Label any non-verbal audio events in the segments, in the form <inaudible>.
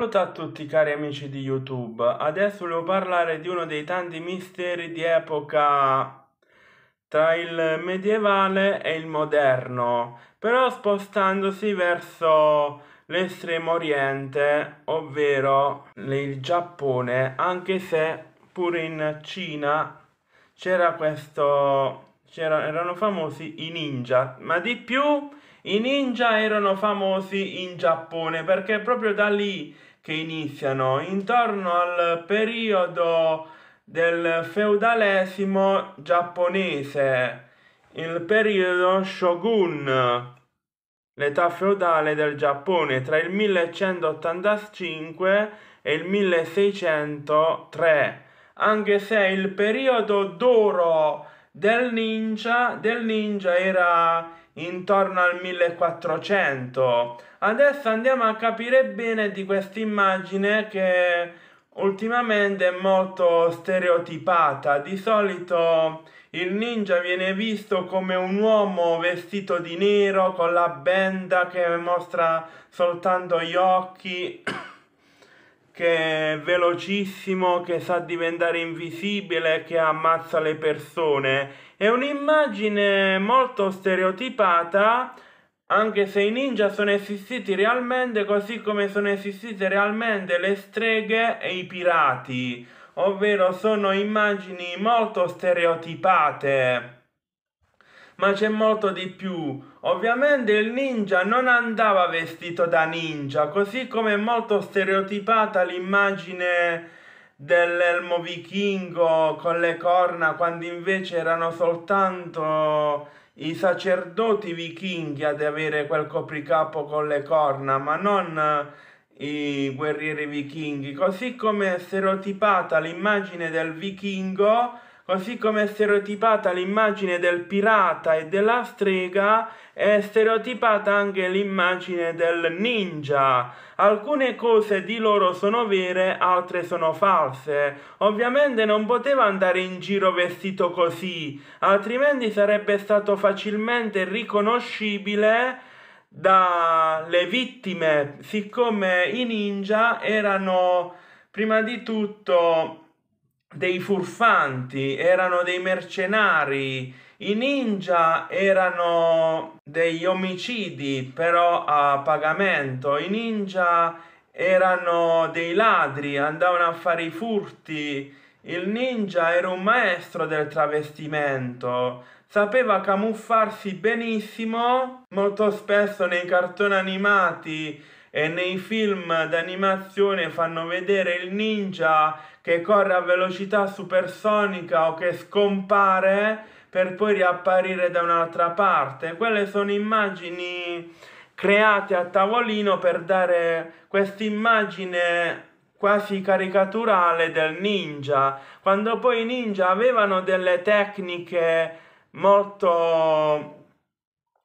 Saluto a tutti cari amici di YouTube, adesso volevo parlare di uno dei tanti misteri di epoca tra il medievale e il moderno, però spostandosi verso l'estremo oriente, ovvero il Giappone, anche se pure in Cina c'era questo... erano famosi i ninja, ma di più i ninja erano famosi in Giappone perché proprio da lì che iniziano intorno al periodo del feudalesimo giapponese, il periodo Shogun, l'età feudale del Giappone tra il 1185 e il 1603, anche se il periodo d'oro del ninja, del ninja era intorno al 1400 Adesso andiamo a capire bene di questa immagine che ultimamente è molto stereotipata. Di solito il ninja viene visto come un uomo vestito di nero con la benda che mostra soltanto gli occhi. <coughs> che è velocissimo, che sa diventare invisibile, che ammazza le persone. È un'immagine molto stereotipata anche se i ninja sono esistiti realmente così come sono esistite realmente le streghe e i pirati, ovvero sono immagini molto stereotipate. Ma c'è molto di più. Ovviamente il ninja non andava vestito da ninja, così come è molto stereotipata l'immagine dell'elmo vichingo con le corna, quando invece erano soltanto i sacerdoti vichinghi ad avere quel copricapo con le corna, ma non eh, i guerrieri vichinghi, così come è stereotipata l'immagine del vichingo così come è stereotipata l'immagine del pirata e della strega, è stereotipata anche l'immagine del ninja. Alcune cose di loro sono vere, altre sono false. Ovviamente non poteva andare in giro vestito così, altrimenti sarebbe stato facilmente riconoscibile dalle vittime, siccome i ninja erano prima di tutto dei furfanti, erano dei mercenari, i ninja erano degli omicidi però a pagamento, i ninja erano dei ladri, andavano a fare i furti, il ninja era un maestro del travestimento, sapeva camuffarsi benissimo, molto spesso nei cartoni animati e nei film d'animazione fanno vedere il ninja che corre a velocità supersonica o che scompare per poi riapparire da un'altra parte. Quelle sono immagini create a tavolino per dare questa immagine quasi caricaturale del ninja, quando poi i ninja avevano delle tecniche molto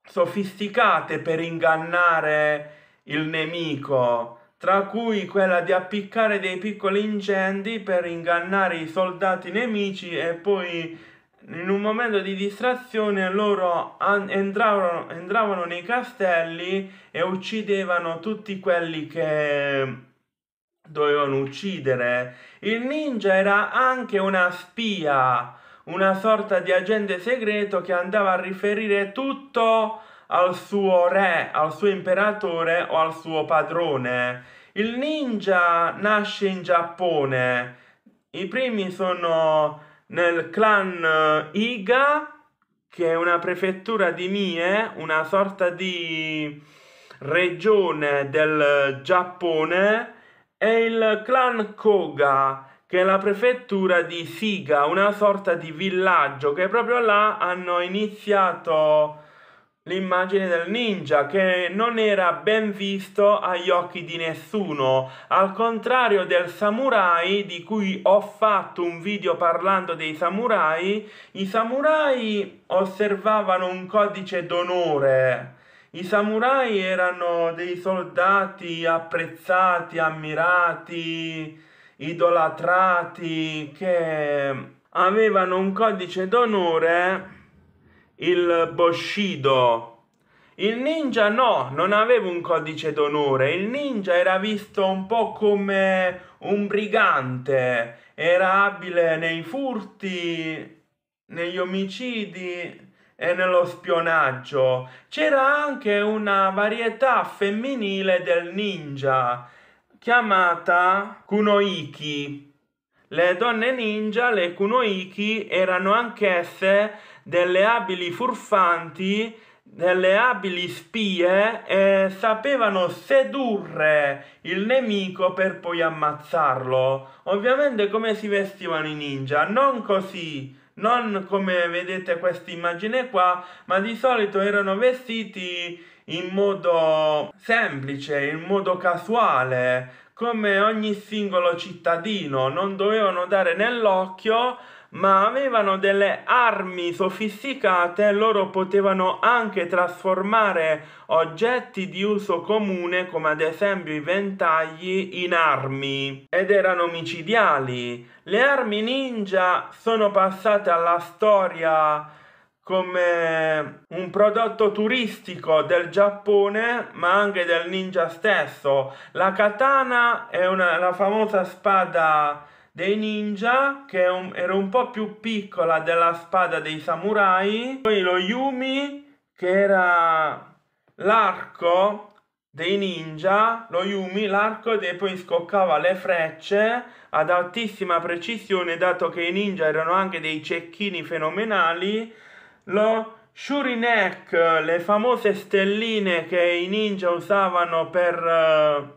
sofisticate per ingannare il nemico, tra cui quella di appiccare dei piccoli incendi per ingannare i soldati nemici e poi in un momento di distrazione loro entravano, entravano nei castelli e uccidevano tutti quelli che dovevano uccidere. Il ninja era anche una spia, una sorta di agente segreto che andava a riferire tutto al suo re, al suo imperatore o al suo padrone. Il ninja nasce in Giappone. I primi sono nel clan Iga, che è una prefettura di Mie, una sorta di regione del Giappone, e il clan Koga, che è la prefettura di Siga, una sorta di villaggio che proprio là hanno iniziato l'immagine del ninja che non era ben visto agli occhi di nessuno, al contrario del samurai di cui ho fatto un video parlando dei samurai, i samurai osservavano un codice d'onore. I samurai erano dei soldati apprezzati, ammirati, idolatrati, che avevano un codice d'onore il Bushido. Il ninja no, non aveva un codice d'onore, il ninja era visto un po' come un brigante, era abile nei furti, negli omicidi e nello spionaggio. C'era anche una varietà femminile del ninja chiamata Kunoiki le donne ninja, le kunoiki, erano anch'esse delle abili furfanti, delle abili spie e sapevano sedurre il nemico per poi ammazzarlo. Ovviamente come si vestivano i ninja? Non così, non come vedete questa immagine qua, ma di solito erano vestiti in modo semplice, in modo casuale, come ogni singolo cittadino, non dovevano dare nell'occhio, ma avevano delle armi sofisticate, loro potevano anche trasformare oggetti di uso comune, come ad esempio i ventagli, in armi ed erano micidiali. Le armi ninja sono passate alla storia come un prodotto turistico del Giappone ma anche del ninja stesso. La katana è una, la famosa spada dei ninja che un, era un po' più piccola della spada dei samurai, poi lo yumi che era l'arco dei ninja, lo Yumi, l'arco e poi scoccava le frecce ad altissima precisione, dato che i ninja erano anche dei cecchini fenomenali lo Shurinek, le famose stelline che i ninja usavano per eh,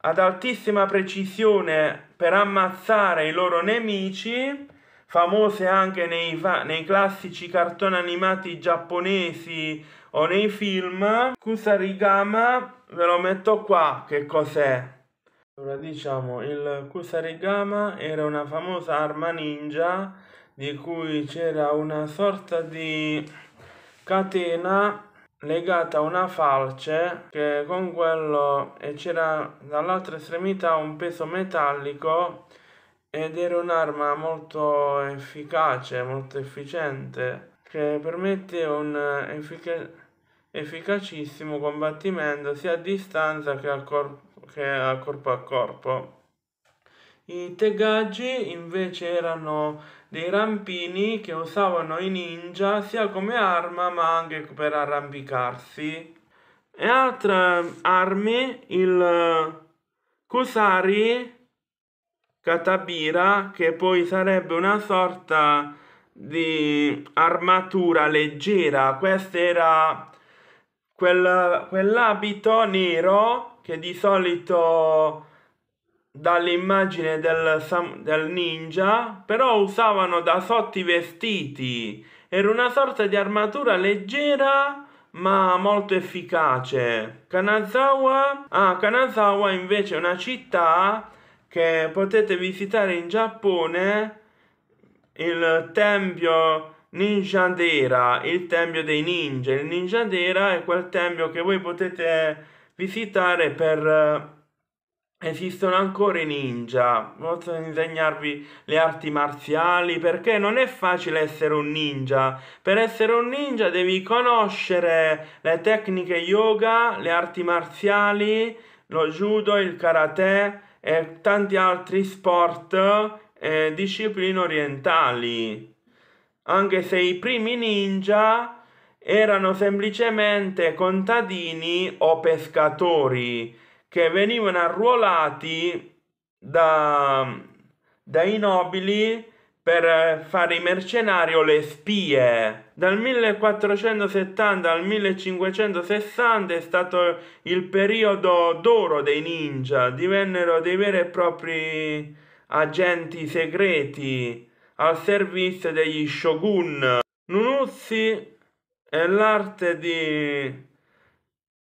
ad altissima precisione per ammazzare i loro nemici, famose anche nei, nei classici cartoni animati giapponesi o nei film. Kusarigama, ve lo metto qua, che cos'è? Allora diciamo, il Kusarigama era una famosa arma ninja di cui c'era una sorta di catena legata a una falce che con quello e c'era dall'altra estremità un peso metallico ed era un'arma molto efficace, molto efficiente che permette un effic- efficacissimo combattimento sia a distanza che a, corp- che a corpo a corpo. I tegaggi invece erano dei rampini che usavano i ninja sia come arma ma anche per arrampicarsi. E altre armi, il eh, Kusari Katabira, che poi sarebbe una sorta di armatura leggera. Questo era quel, quell'abito nero che di solito dall'immagine del, del ninja, però usavano da sotto i vestiti. Era una sorta di armatura leggera ma molto efficace. Kanazawa, ah, Kanazawa invece è una città che potete visitare in Giappone, il tempio Ninjadera, il tempio dei ninja. Il Ninjadera è quel tempio che voi potete visitare per Esistono ancora i ninja, possono insegnarvi le arti marziali perché non è facile essere un ninja. Per essere un ninja devi conoscere le tecniche yoga, le arti marziali, lo judo, il karate e tanti altri sport e discipline orientali. Anche se i primi ninja erano semplicemente contadini o pescatori che venivano arruolati da, dai nobili per fare i mercenari o le spie. Dal 1470 al 1560 è stato il periodo d'oro dei ninja, divennero dei veri e propri agenti segreti al servizio degli shogun. Nunuzzi e l'arte di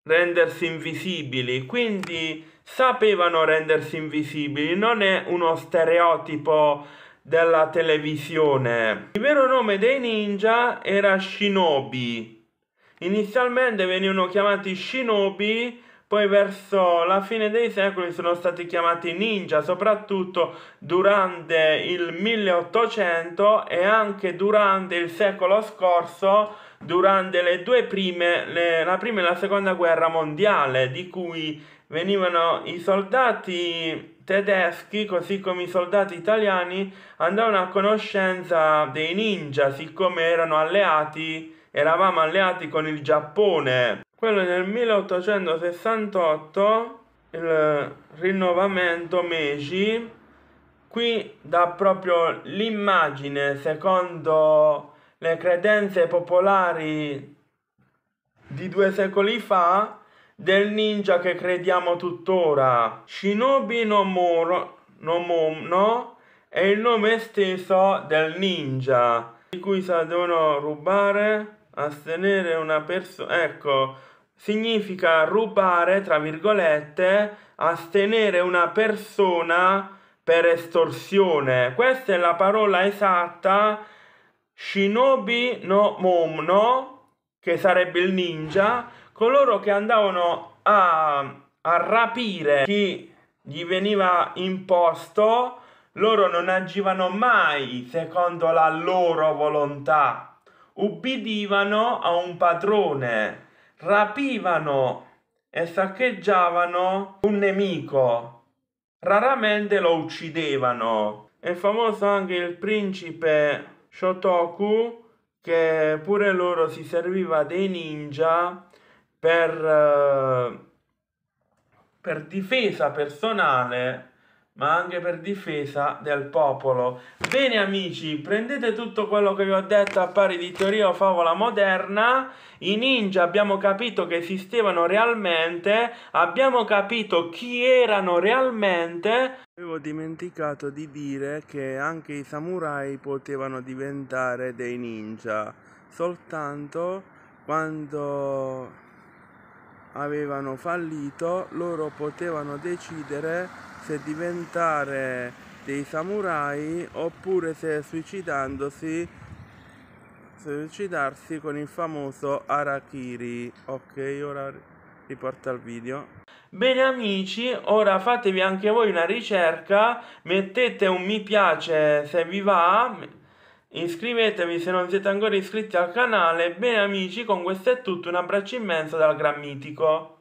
rendersi invisibili, quindi sapevano rendersi invisibili, non è uno stereotipo della televisione. Il vero nome dei ninja era Shinobi. Inizialmente venivano chiamati Shinobi, poi verso la fine dei secoli sono stati chiamati ninja, soprattutto durante il 1800 e anche durante il secolo scorso durante le due prime, le, la prima e la seconda guerra mondiale, di cui venivano i soldati tedeschi, così come i soldati italiani, andavano a conoscenza dei ninja, siccome erano alleati, eravamo alleati con il Giappone. Quello nel 1868, il rinnovamento Meiji, qui dà proprio l'immagine, secondo le credenze popolari di due secoli fa del ninja che crediamo tuttora. Shinobi no, Moro, no Momno è il nome stesso del ninja, di cui devono rubare, astenere una persona... Ecco, significa rubare, tra virgolette, astenere una persona per estorsione. Questa è la parola esatta Shinobi no Momno, che sarebbe il ninja, coloro che andavano a, a rapire chi gli veniva imposto, loro non agivano mai secondo la loro volontà, ubbidivano a un padrone, rapivano e saccheggiavano un nemico, raramente lo uccidevano. È famoso anche il principe Shotoku che pure loro si serviva dei ninja per, eh, per difesa personale ma anche per difesa del popolo. Bene amici, prendete tutto quello che vi ho detto a pari di teoria o favola moderna, i ninja abbiamo capito che esistevano realmente, abbiamo capito chi erano realmente. Avevo dimenticato di dire che anche i samurai potevano diventare dei ninja, soltanto quando avevano fallito loro potevano decidere se diventare dei samurai oppure se suicidandosi suicidarsi con il famoso Arakiri. Ok, ora riporta il video. Bene amici, ora fatevi anche voi una ricerca, mettete un mi piace se vi va, iscrivetevi se non siete ancora iscritti al canale. Bene amici, con questo è tutto, un abbraccio immenso dal Gran Mitico.